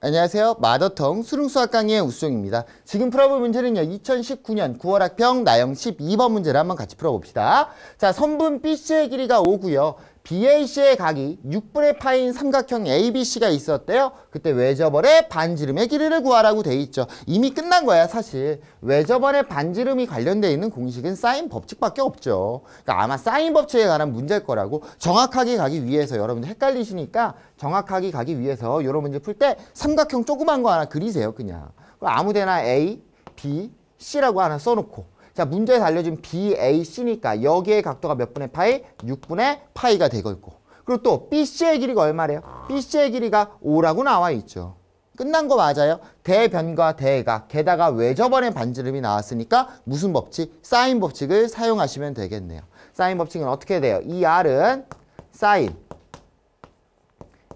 안녕하세요. 마더텅 수능수학 강의의 우수입니다 지금 풀어볼 문제는요. 2019년 9월 학평 나영 12번 문제를 한번 같이 풀어봅시다. 자, 선분 BC의 길이가 5고요. BAC의 각이 6분의 파인 삼각형 ABC가 있었대요. 그때 외접원의 반지름의 길이를 구하라고 돼 있죠. 이미 끝난 거야 사실. 외접원의 반지름이 관련돼 있는 공식은 사인 법칙밖에 없죠. 그러니까 아마 사인 법칙에 관한 문제일 거라고 정확하게 가기 위해서 여러분들 헷갈리시니까 정확하게 가기 위해서 이런 문제 풀 때 삼각형 조그만 거 하나 그리세요 그냥. 아무데나 A, B, C라고 하나 써놓고 자, 문제에서 알려준 BAC니까 여기의 각도가 몇 분의 파이? 6분의 파이가 되고 있고 그리고 또 BC의 길이가 얼마래요? BC의 길이가 5라고 나와 있죠. 끝난 거 맞아요? 대변과 대각, 게다가 외접원의 반지름이 나왔으니까 무슨 법칙? 사인 법칙을 사용하시면 되겠네요. 사인 법칙은 어떻게 돼요? 이 R은 사인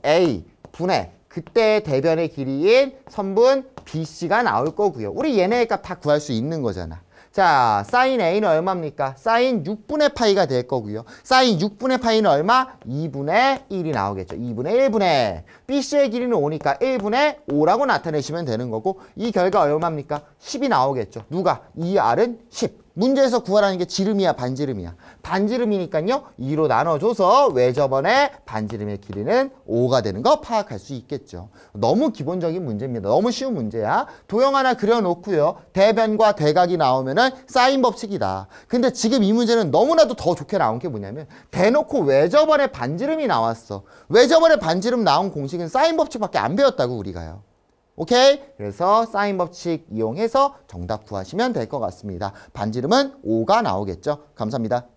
A 분의 그때 대변의 길이인 선분 BC가 나올 거고요. 우리 얘네의 값 다 구할 수 있는 거잖아. 자, 사인 A는 얼마입니까? 사인 6분의 파이가 될 거고요. 사인 6분의 파이는 얼마? 2분의 1이 나오겠죠. 2분의 1분의 BC의 길이는 5니까 1분의 5라고 나타내시면 되는 거고 이 결과 얼마입니까? 10이 나오겠죠. 누가? 이 R은 10. 문제에서 구하라는 게 지름이야 반지름이야. 반지름이니까요. 2로 나눠줘서 외접원의 반지름의 길이는 5가 되는 거 파악할 수 있겠죠. 너무 기본적인 문제입니다. 너무 쉬운 문제야. 도형 하나 그려놓고요. 대변과 대각이 나오면 은 사인 법칙이다. 근데 지금 이 문제는 너무나도 더 좋게 나온 게 뭐냐면 대놓고 외접원의 반지름이 나왔어. 외접원의 반지름 나온 공식은 사인 법칙밖에 안 배웠다고 우리가요. 오케이? 그래서 사인 법칙 이용해서 정답 구하시면 될 것 같습니다. 반지름은 5가 나오겠죠. 감사합니다.